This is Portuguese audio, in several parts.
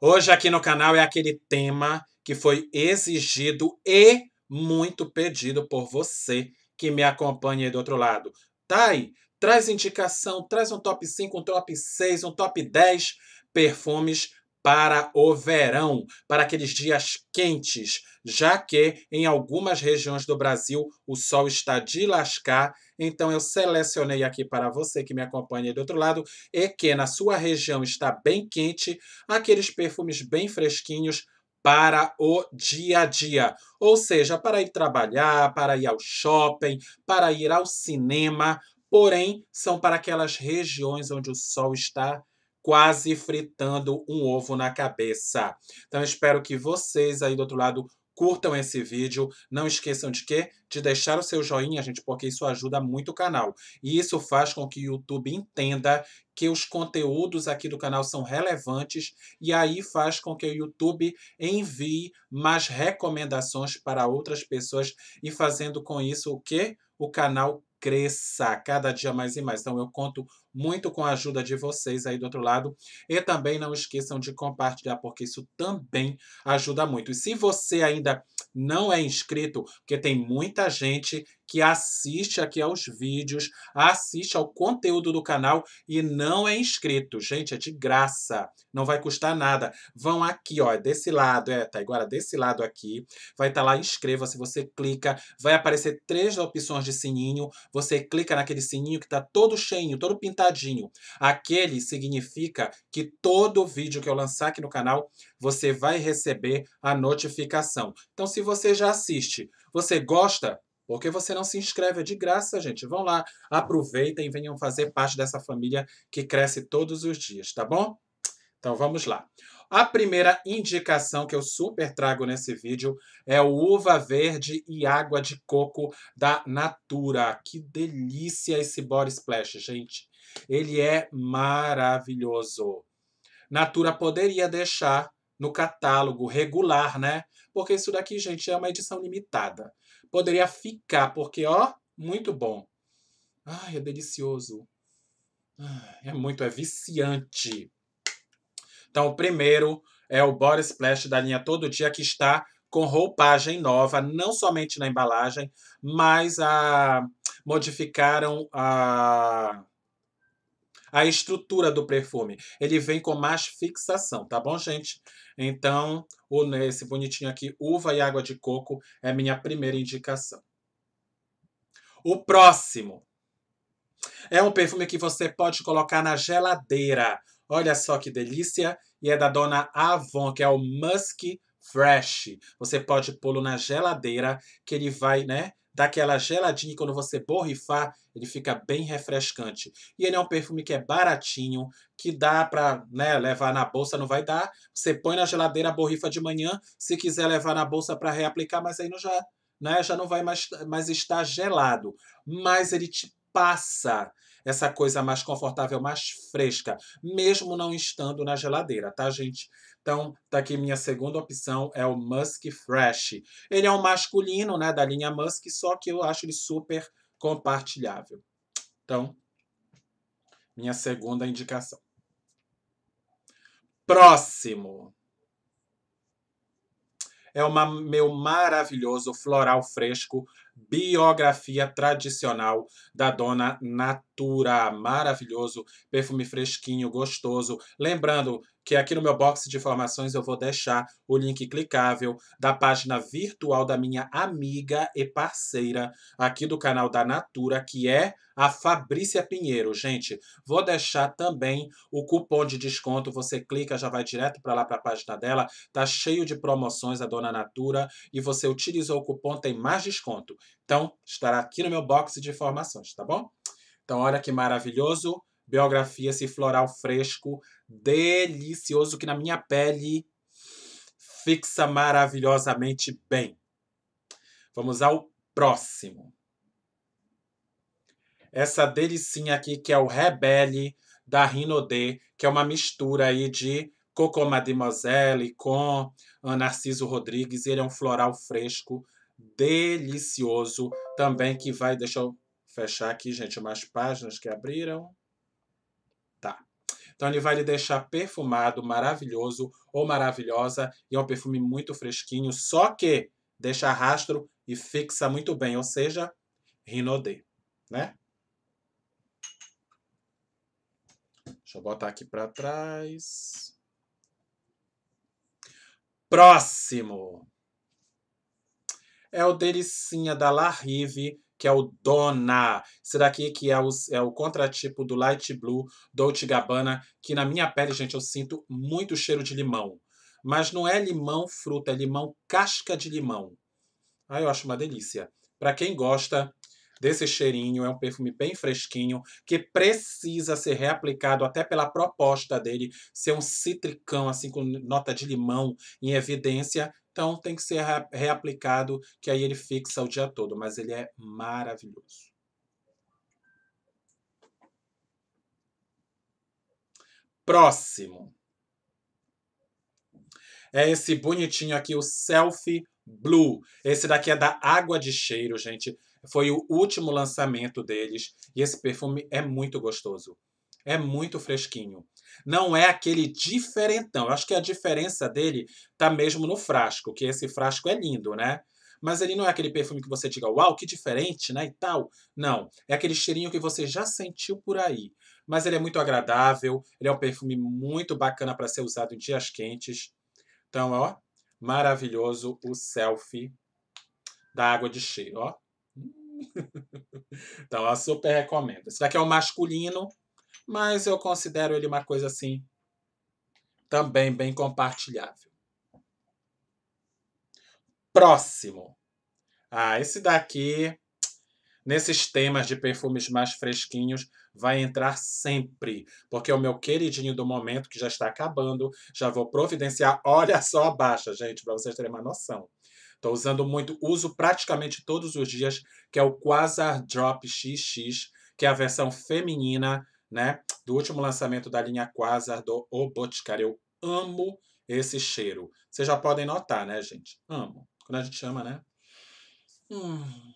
Hoje aqui no canal é aquele tema que foi exigido e muito pedido por você que me acompanha aí do outro lado. Tá aí, traz indicação, traz um top 5, um top 6, um top 10 perfumes para o verão, para aqueles dias quentes, já que em algumas regiões do Brasil o sol está de lascar. Então eu selecionei aqui para você que me acompanha do outro lado e que na sua região está bem quente, aqueles perfumes bem fresquinhos para o dia a dia, ou seja, para ir trabalhar, para ir ao shopping, para ir ao cinema, porém são para aquelas regiões onde o sol está quase fritando um ovo na cabeça. Então espero que vocês aí do outro lado curtam esse vídeo. Não esqueçam de quê? De deixar o seu joinha, gente, porque isso ajuda muito o canal. E isso faz com que o YouTube entenda que os conteúdos aqui do canal são relevantes e aí faz com que o YouTube envie mais recomendações para outras pessoas e fazendo com isso o quê? O canal cresça cada dia mais e mais. Então eu conto muito com a ajuda de vocês aí do outro lado. E também não esqueçam de compartilhar, porque isso também ajuda muito. E se você ainda não é inscrito, porque tem muita gente que assiste aqui aos vídeos, assiste ao conteúdo do canal e não é inscrito. Gente, é de graça, não vai custar nada. Vão aqui, ó, é desse lado, é, tá agora é desse lado aqui, vai estar tá lá inscreva-se, você clica, vai aparecer três opções de sininho, você clica naquele sininho que tá todo cheinho, todo pintado contadinho. Aquele significa que todo vídeo que eu lançar aqui no canal, você vai receber a notificação. Então, se você já assiste, você gosta, porque você não se inscreve é de graça, gente? Vão lá, aproveitem e venham fazer parte dessa família que cresce todos os dias, tá bom? Então vamos lá. A primeira indicação que eu super trago nesse vídeo é o uva verde e água de coco da Natura. Que delícia esse body splash, gente. Ele é maravilhoso. Natura poderia deixar no catálogo regular, né? Porque isso daqui, gente, é uma edição limitada. Poderia ficar, porque ó, muito bom. Ai, é delicioso. é muito, é viciante. Então, o primeiro é o Body Splash da linha Todo Dia, que está com roupagem nova, não somente na embalagem, mas a, modificaram a, a estrutura do perfume. Ele vem com mais fixação, tá bom, gente? Então, o, né, esse bonitinho aqui, uva e água de coco, é minha primeira indicação. O próximo é um perfume que você pode colocar na geladeira. Olha só que delícia! e é da dona Avon, que é o Musk Fresh. Você pode pô-lo na geladeira, que ele vai, né? Daquela geladinha e quando você borrifar, ele fica bem refrescante. E ele é um perfume que é baratinho, que dá para né, levar na bolsa, não vai dar. Você põe na geladeira, borrifa de manhã, se quiser levar na bolsa para reaplicar, mas aí não já né, já não vai mais, mais estar gelado. Mas ele te passa essa coisa mais confortável, mais fresca, mesmo não estando na geladeira, tá, gente? Então, tá aqui minha segunda opção, é o Musk Fresh. Ele é um masculino, né, da linha Musk, só que eu acho ele super compartilhável. Então, minha segunda indicação. Próximo é o meu maravilhoso floral fresco biografia tradicional da dona Natura. Maravilhoso, perfume fresquinho, gostoso. Lembrando, que aqui no meu box de informações eu vou deixar o link clicável da página virtual da minha amiga e parceira aqui do canal da Natura, que é a Fabrícia Pinheiro. Gente, vou deixar também o cupom de desconto, você clica, já vai direto para lá para a página dela, tá cheio de promoções a Dona Natura e você utilizou o cupom tem mais desconto. Então, estará aqui no meu box de informações, tá bom? Então, olha que maravilhoso biografia, esse floral fresco, delicioso, que na minha pele fixa maravilhosamente bem. Vamos ao próximo. Essa delicinha aqui, que é o Rebelle da Rinodê, que é uma mistura aí de Coco Mademoiselle com Narciso Rodrigues. Ele é um floral fresco, delicioso, também que vai... Deixa eu fechar aqui, gente, umas páginas que abriram. Então ele vai lhe deixar perfumado, maravilhoso ou maravilhosa, e é um perfume muito fresquinho, só que deixa rastro e fixa muito bem, ou seja, Rinodê, né? Deixa eu botar aqui para trás. Próximo é o Delicinha da La Rive, que é o Dona. Esse daqui que é o, é o contratipo do Light Blue Dolce Gabbana, que na minha pele, gente, eu sinto muito cheiro de limão. Mas não é limão fruta, é limão casca de limão. Ah, eu acho uma delícia. Para quem gosta desse cheirinho, é um perfume bem fresquinho, que precisa ser reaplicado até pela proposta dele ser um citricão, assim, com nota de limão em evidência. Então tem que ser reaplicado, que aí ele fixa o dia todo, mas ele é maravilhoso. Próximo. É esse bonitinho aqui, o Selfie Blue. Esse daqui é da Água de Cheiro, gente. Foi o último lançamento deles. E esse perfume é muito gostoso. É muito fresquinho. Não é aquele diferentão. Eu acho que a diferença dele tá mesmo no frasco, que esse frasco é lindo, né? Mas ele não é aquele perfume que você diga, uau, que diferente, né? E tal. Não. É aquele cheirinho que você já sentiu por aí. Mas ele é muito agradável, ele é um perfume muito bacana para ser usado em dias quentes. Então, ó, maravilhoso o selfie da água de cheiro, ó. então, eu super recomendo. Esse daqui é o masculino, mas eu considero ele uma coisa assim também bem compartilhável. Próximo. Ah, esse daqui, nesses temas de perfumes mais fresquinhos, vai entrar sempre, porque é o meu queridinho do momento que já está acabando. Já vou providenciar. Olha só a baixa, gente, para vocês terem uma noção. Estou usando muito, uso praticamente todos os dias, que é o Quasar Drop XX, que é a versão feminina né? Do último lançamento da linha Quasar do O Boticário. Eu amo esse cheiro. Vocês já podem notar, né, gente? Amo. Quando a gente ama, né? Hum.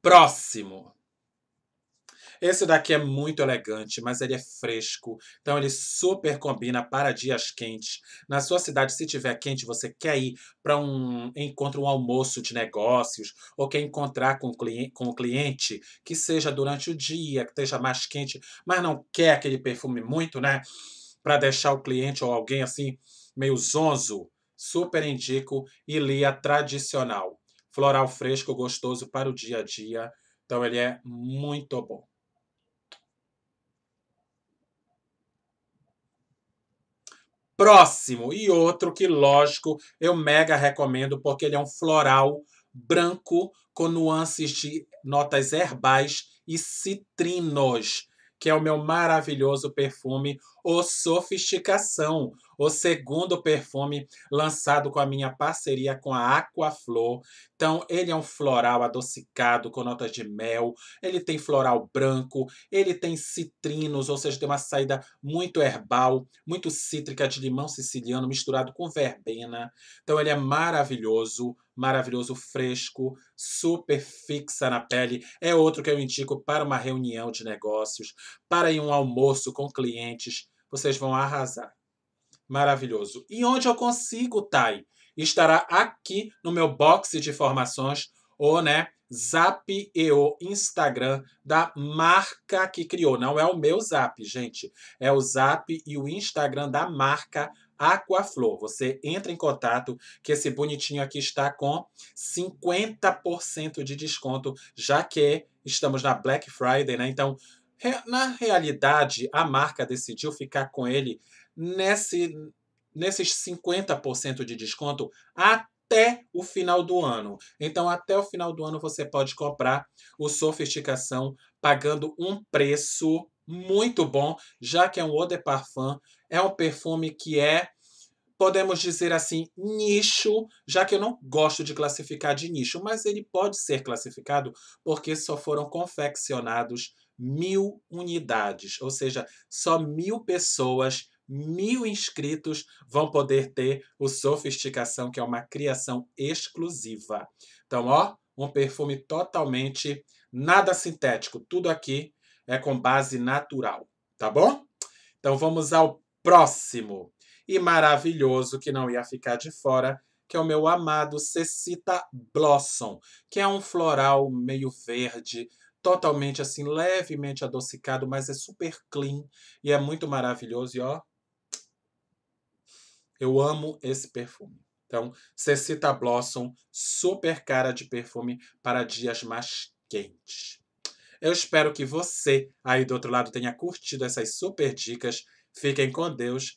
Próximo. Esse daqui é muito elegante, mas ele é fresco, então ele super combina para dias quentes. Na sua cidade, se tiver quente, você quer ir para um encontro, um almoço de negócios, ou quer encontrar com o, cliente, com o cliente, que seja durante o dia, que esteja mais quente, mas não quer aquele perfume muito, né? Para deixar o cliente ou alguém assim meio zonzo, super indico Ilia tradicional. Floral fresco, gostoso para o dia a dia. Então ele é muito bom. próximo. E outro que, lógico, eu mega recomendo porque ele é um floral branco com nuances de notas herbais e citrinos, que é o meu maravilhoso perfume o Sofisticação, o segundo perfume lançado com a minha parceria com a Aquaflor. Então, ele é um floral adocicado com notas de mel, ele tem floral branco, ele tem citrinos, ou seja, tem uma saída muito herbal, muito cítrica de limão siciliano misturado com verbena. Então, ele é maravilhoso, maravilhoso, fresco, super fixa na pele. É outro que eu indico para uma reunião de negócios, para ir um almoço com clientes vocês vão arrasar. Maravilhoso. E onde eu consigo, Thay? Estará aqui no meu box de informações ou, né, Zap e o Instagram da marca que criou. Não é o meu Zap, gente. É o Zap e o Instagram da marca Aquaflor. Você entra em contato que esse bonitinho aqui está com 50% de desconto, já que estamos na Black Friday, né? Então, na realidade, a marca decidiu ficar com ele nesse, nesses 50% de desconto até o final do ano. Então, até o final do ano, você pode comprar o Sofisticação pagando um preço muito bom, já que é um eau de parfum, é um perfume que é podemos dizer assim, nicho, já que eu não gosto de classificar de nicho, mas ele pode ser classificado porque só foram confeccionados mil unidades, ou seja, só mil pessoas, mil inscritos vão poder ter o Sofisticação, que é uma criação exclusiva. Então, ó, um perfume totalmente nada sintético, tudo aqui é com base natural, tá bom? Então vamos ao próximo e maravilhoso que não ia ficar de fora, que é o meu amado Cecita Blossom, que é um floral meio verde, totalmente assim, levemente adocicado, mas é super clean e é muito maravilhoso. E ó, eu amo esse perfume. Então, Cecita Blossom, super cara de perfume para dias mais quentes. Eu espero que você aí do outro lado tenha curtido essas super dicas. Fiquem com Deus